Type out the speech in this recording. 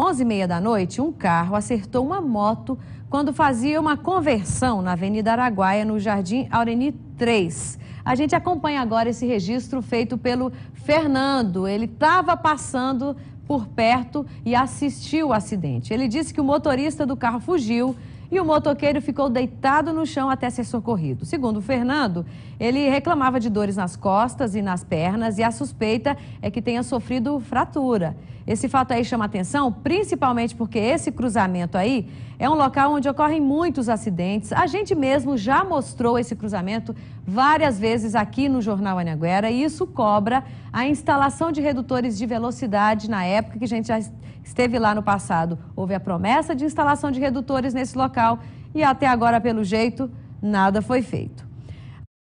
11h30 da noite, um carro acertou uma moto quando fazia uma conversão na Avenida Araguaia, no Jardim Aureni 3. A gente acompanha agora esse registro feito pelo Fernando. Ele estava passando por perto e assistiu o acidente. Ele disse que o motorista do carro fugiu e o motoqueiro ficou deitado no chão até ser socorrido. Segundo o Fernando, ele reclamava de dores nas costas e nas pernas e a suspeita é que tenha sofrido fratura. Esse fato aí chama atenção, principalmente porque esse cruzamento aí é um local onde ocorrem muitos acidentes. A gente mesmo já mostrou esse cruzamento várias vezes aqui no Jornal Anhanguera e isso cobra a instalação de redutores de velocidade na época que a gente já esteve lá no passado. Houve a promessa de instalação de redutores nesse local e até agora, pelo jeito, nada foi feito.